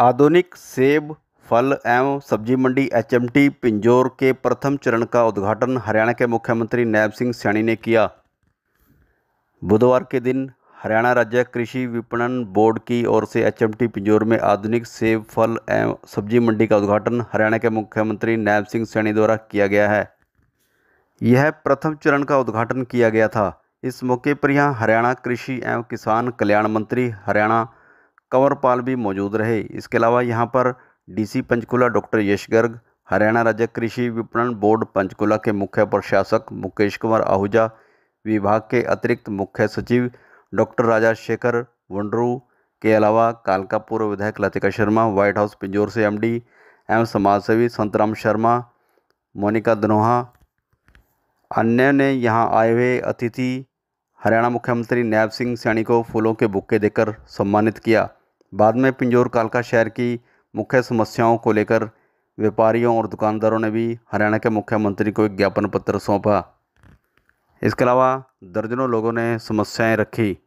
आधुनिक सेब फल एवं सब्जी मंडी एचएमटी पिंजोर के प्रथम चरण का उद्घाटन हरियाणा के मुख्यमंत्री नायब सिंह सैनी ने किया बुधवार के दिन हरियाणा राज्य कृषि विपणन बोर्ड की ओर से एचएमटी पिंजोर में आधुनिक सेब फल एवं सब्जी मंडी का उद्घाटन हरियाणा के मुख्यमंत्री नायब सिंह सैनी द्वारा किया गया है यह प्रथम चरण का उद्घाटन किया गया था इस मौके पर यहाँ हरियाणा कृषि एवं किसान कल्याण मंत्री हरियाणा कंवरपाल भी मौजूद रहे इसके अलावा यहाँ पर डीसी पंचकुला डॉक्टर यश गर्ग हरियाणा राज्य कृषि विपणन बोर्ड पंचकुला के मुख्य प्रशासक मुकेश कुमार आहूजा विभाग के अतिरिक्त मुख्य सचिव डॉक्टर राजा शेखर वंडरू के अलावा कालका पूर्व विधायक लतिका शर्मा व्हाइट हाउस पिंजोर से एमडी एवं समाजसेवी संतराम शर्मा मोनिका दनोहा अन्य ने यहाँ आए हुए अतिथि हरियाणा मुख्यमंत्री नैब सिंह सैनी को फूलों के बुक्के देकर सम्मानित किया बाद में पिंजौर कालका शहर की मुख्य समस्याओं को लेकर व्यापारियों और दुकानदारों ने भी हरियाणा के मुख्यमंत्री को एक ज्ञापन पत्र सौंपा इसके अलावा दर्जनों लोगों ने समस्याएं रखी